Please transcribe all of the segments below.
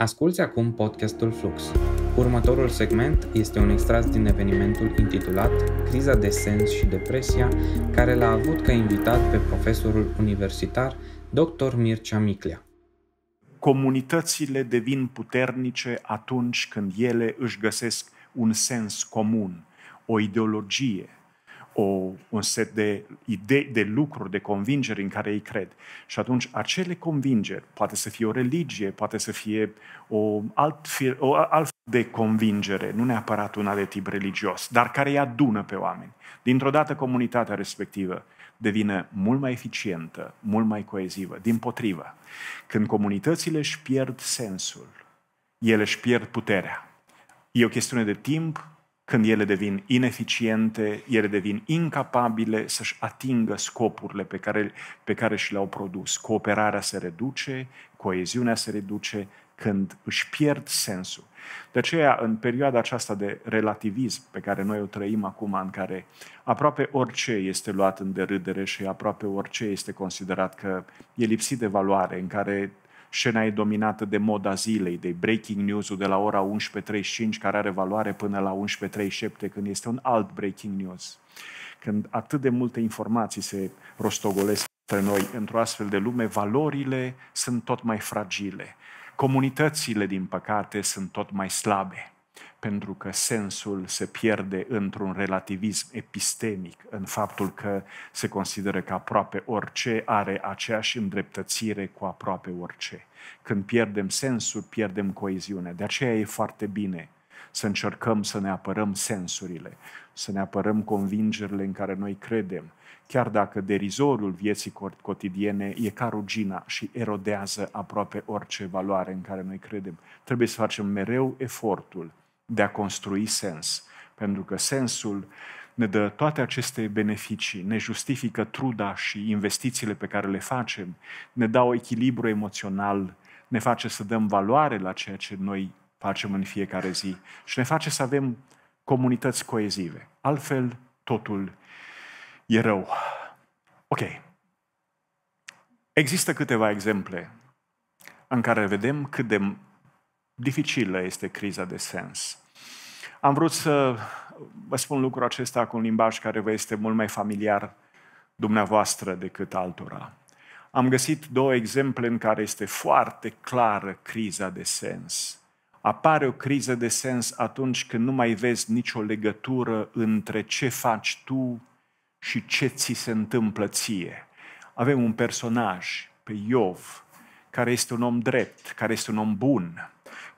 Asculți acum podcastul Flux. Următorul segment este un extras din evenimentul intitulat Criza de sens și depresia, care l-a avut ca invitat pe profesorul universitar dr. Mircea Miclea. Comunitățile devin puternice atunci când ele își găsesc un sens comun, o ideologie, o, un set de idei, de lucruri, de convingeri în care ei cred. Și atunci acele convingeri, poate să fie o religie, poate să fie o alt, o alt de convingere, nu neapărat una de tip religios, dar care îi adună pe oameni. Dintr-o dată comunitatea respectivă devine mult mai eficientă, mult mai coezivă. Din potrivă, când comunitățile își pierd sensul, ele își pierd puterea. E o chestiune de timp, când ele devin ineficiente, ele devin incapabile să-și atingă scopurile pe care, pe care și le-au produs. Cooperarea se reduce, coeziunea se reduce, când își pierd sensul. De aceea, în perioada aceasta de relativism pe care noi o trăim acum, în care aproape orice este luat în derâdere și aproape orice este considerat că e lipsit de valoare, în care Scena e dominată de moda zilei, de breaking news-ul de la ora 11.35, care are valoare până la 11.37, când este un alt breaking news. Când atât de multe informații se rostogolesc între noi într-o astfel de lume, valorile sunt tot mai fragile. Comunitățile, din păcate, sunt tot mai slabe pentru că sensul se pierde într-un relativism epistemic, în faptul că se consideră că aproape orice are aceeași îndreptățire cu aproape orice. Când pierdem sensul, pierdem coeziunea. De aceea e foarte bine să încercăm să ne apărăm sensurile, să ne apărăm convingerile în care noi credem, chiar dacă derizorul vieții cotidiene e ca rugina și erodează aproape orice valoare în care noi credem. Trebuie să facem mereu efortul de a construi sens. Pentru că sensul ne dă toate aceste beneficii, ne justifică truda și investițiile pe care le facem, ne dă o echilibru emoțional, ne face să dăm valoare la ceea ce noi facem în fiecare zi și ne face să avem comunități coezive. Altfel, totul e rău. Ok. Există câteva exemple în care vedem cât de dificilă este criza de sens. Am vrut să vă spun lucrul acesta cu un limbaj care vă este mult mai familiar dumneavoastră decât altora. Am găsit două exemple în care este foarte clară criza de sens. Apare o criză de sens atunci când nu mai vezi nicio legătură între ce faci tu și ce ți se întâmplă ție. Avem un personaj, pe Iov, care este un om drept, care este un om bun,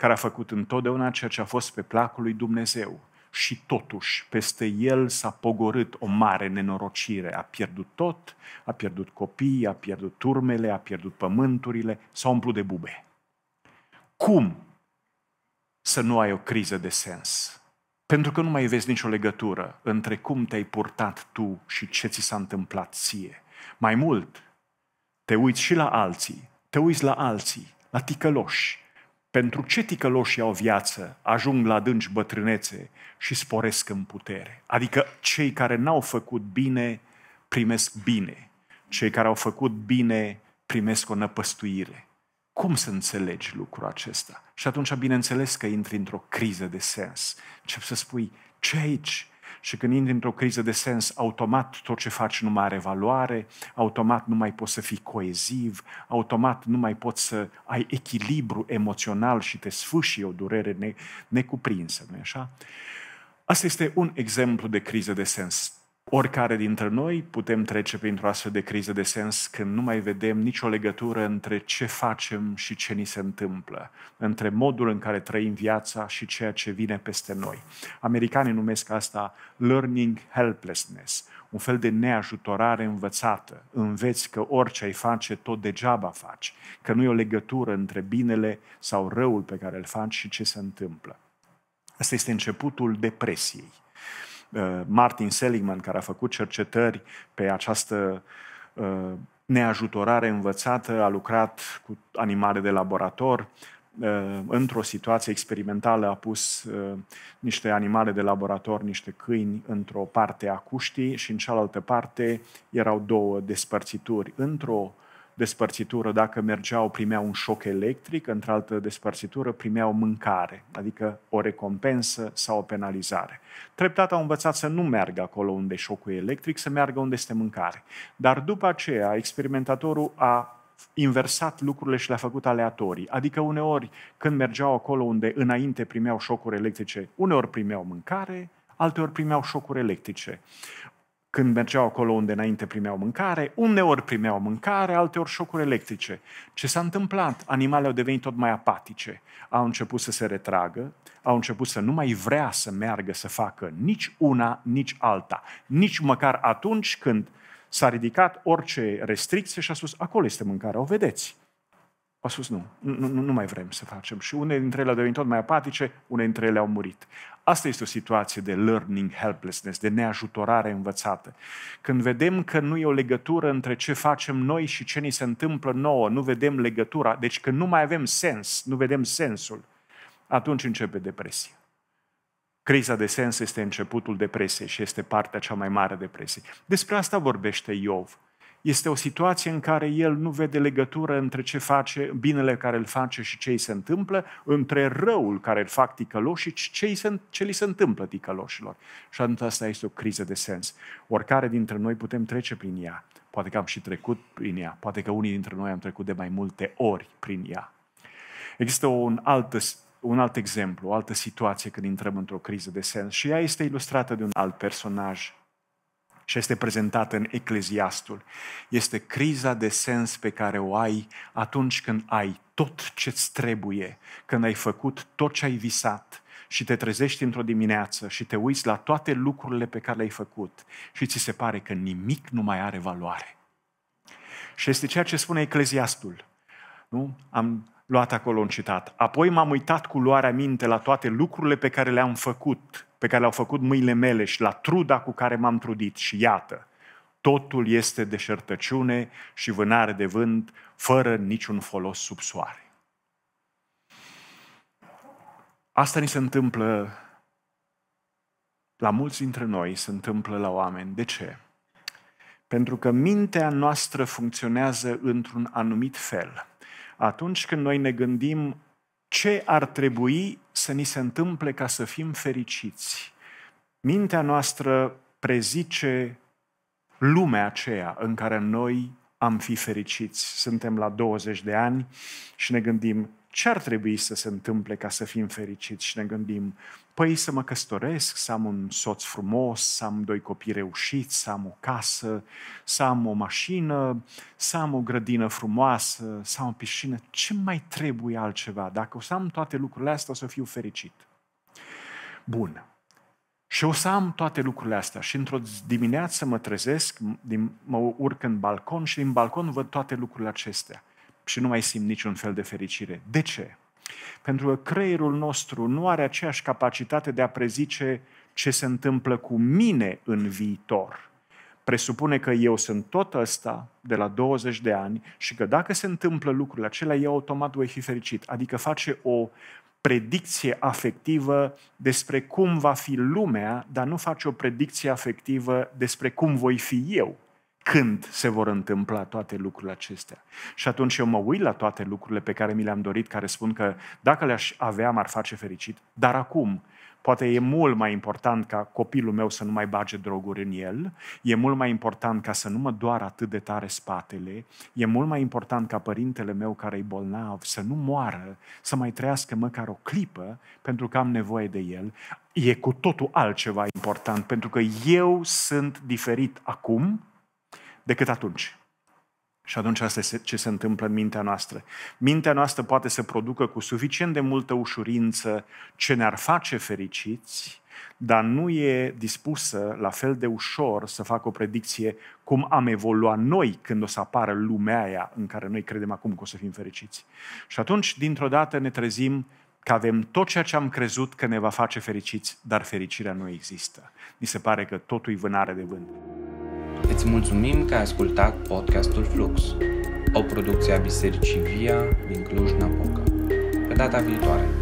care a făcut întotdeauna ceea ce a fost pe placul lui Dumnezeu. Și totuși, peste el s-a pogorât o mare nenorocire. A pierdut tot, a pierdut copiii, a pierdut turmele, a pierdut pământurile, s-a umplut de bube. Cum să nu ai o criză de sens? Pentru că nu mai vezi nicio legătură între cum te-ai purtat tu și ce ți s-a întâmplat ție. Mai mult, te uiți și la alții, te uiți la alții, la ticăloși, pentru ce ticăloșii au viață, ajung la dânci bătrânețe și sporesc în putere? Adică cei care n-au făcut bine primesc bine. Cei care au făcut bine primesc o năpăstuire. Cum să înțelegi lucrul acesta? Și atunci, bineînțeles că intri într-o criză de sens. Încep să spui, ce aici? Și când intri într-o criză de sens, automat tot ce faci nu mai are valoare, automat nu mai poți să fii coeziv, automat nu mai poți să ai echilibru emoțional și te sfâșie o durere ne- necuprinsă, nu așa? Asta este un exemplu de criză de sens. Oricare dintre noi putem trece printr-o astfel de criză de sens când nu mai vedem nicio legătură între ce facem și ce ni se întâmplă, între modul în care trăim viața și ceea ce vine peste noi. Americanii numesc asta learning helplessness, un fel de neajutorare învățată. Înveți că orice ai face, tot degeaba faci, că nu e o legătură între binele sau răul pe care îl faci și ce se întâmplă. Asta este începutul depresiei Uh, Martin Seligman, care a făcut cercetări pe această uh, neajutorare învățată, a lucrat cu animale de laborator, uh, într-o situație experimentală a pus niște animale de laborator, niște câini, într-o parte a cuștii și în cealaltă parte erau două despărțituri. Într-o despărțitură, dacă mergeau, primeau un șoc electric, într-altă despărțitură primeau mâncare, adică o recompensă sau o penalizare. Treptat au învățat să nu meargă acolo unde e șocul electric, să meargă unde este mâncare. Dar după aceea, experimentatorul a inversat lucrurile și le-a făcut aleatorii. Adică uneori, când mergeau acolo unde înainte primeau șocuri electrice, uneori primeau mâncare, alteori primeau șocuri electrice când mergeau acolo unde înainte primeau mâncare, uneori primeau mâncare, alteori șocuri electrice. Ce s-a întâmplat? Animalele au devenit tot mai apatice, au început să se retragă, au început să nu mai vrea să meargă să facă nici una, nici alta. Nici măcar atunci când s-a ridicat orice restricție și a spus, acolo este mâncarea, o vedeți. Au spus nu, nu, nu mai vrem să facem. Și unele dintre ele au devenit tot mai apatice, unele dintre ele au murit. Asta este o situație de learning helplessness, de neajutorare învățată. Când vedem că nu e o legătură între ce facem noi și ce ni se întâmplă nouă, nu vedem legătura, deci că nu mai avem sens, nu vedem sensul, atunci începe depresia. Criza de sens este începutul depresiei și este partea cea mai mare depresie. Despre asta vorbește Iov este o situație în care el nu vede legătură între ce face, binele care îl face și ce îi se întâmplă, între răul care îl fac ticăloșii și ce, se, ce li se întâmplă ticăloșilor. Și atunci asta este o criză de sens. Oricare dintre noi putem trece prin ea. Poate că am și trecut prin ea, poate că unii dintre noi am trecut de mai multe ori prin ea. Există un alt, un alt exemplu, o altă situație când intrăm într-o criză de sens și ea este ilustrată de un alt personaj și este prezentată în Ecleziastul. Este criza de sens pe care o ai atunci când ai tot ce-ți trebuie, când ai făcut tot ce ai visat și te trezești într-o dimineață și te uiți la toate lucrurile pe care le-ai făcut și ți se pare că nimic nu mai are valoare. Și este ceea ce spune Ecleziastul. Nu? Am, luat acolo un citat. Apoi m-am uitat cu luarea minte la toate lucrurile pe care le-am făcut, pe care le-au făcut mâinile mele și la truda cu care m-am trudit. Și iată, totul este deșertăciune și vânare de vânt, fără niciun folos sub soare. Asta ni se întâmplă la mulți dintre noi, se întâmplă la oameni. De ce? Pentru că mintea noastră funcționează într-un anumit fel – atunci când noi ne gândim ce ar trebui să ni se întâmple ca să fim fericiți. Mintea noastră prezice lumea aceea în care noi am fi fericiți. Suntem la 20 de ani și ne gândim ce ar trebui să se întâmple ca să fim fericiți și ne gândim, păi să mă căsătoresc, să am un soț frumos, să am doi copii reușiți, să am o casă, să am o mașină, să am o grădină frumoasă, să am o piscină, ce mai trebuie altceva? Dacă o să am toate lucrurile astea, o să fiu fericit. Bun, și o să am toate lucrurile astea. Și într-o dimineață mă trezesc, din, mă urc în balcon și din balcon văd toate lucrurile acestea. Și nu mai simt niciun fel de fericire. De ce? Pentru că creierul nostru nu are aceeași capacitate de a prezice ce se întâmplă cu mine în viitor. Presupune că eu sunt tot ăsta de la 20 de ani și că dacă se întâmplă lucrurile acelea, eu automat voi fi fericit. Adică face o predicție afectivă despre cum va fi lumea, dar nu face o predicție afectivă despre cum voi fi eu când se vor întâmpla toate lucrurile acestea. Și atunci eu mă uit la toate lucrurile pe care mi le-am dorit, care spun că dacă le-aș avea, m-ar face fericit, dar acum Poate e mult mai important ca copilul meu să nu mai bage droguri în el, e mult mai important ca să nu mă doar atât de tare spatele, e mult mai important ca părintele meu care e bolnav să nu moară, să mai trăiască măcar o clipă pentru că am nevoie de el. E cu totul altceva important pentru că eu sunt diferit acum decât atunci. Și atunci asta este ce se întâmplă în mintea noastră. Mintea noastră poate să producă cu suficient de multă ușurință ce ne-ar face fericiți, dar nu e dispusă la fel de ușor să facă o predicție cum am evoluat noi când o să apară lumea aia în care noi credem acum că o să fim fericiți. Și atunci, dintr-o dată, ne trezim că avem tot ceea ce am crezut că ne va face fericiți, dar fericirea nu există. Mi se pare că totul e vânare de vânt. Îți mulțumim că ai ascultat podcastul Flux, o producție a Bisericii Via din Cluj-Napoca. Pe data viitoare!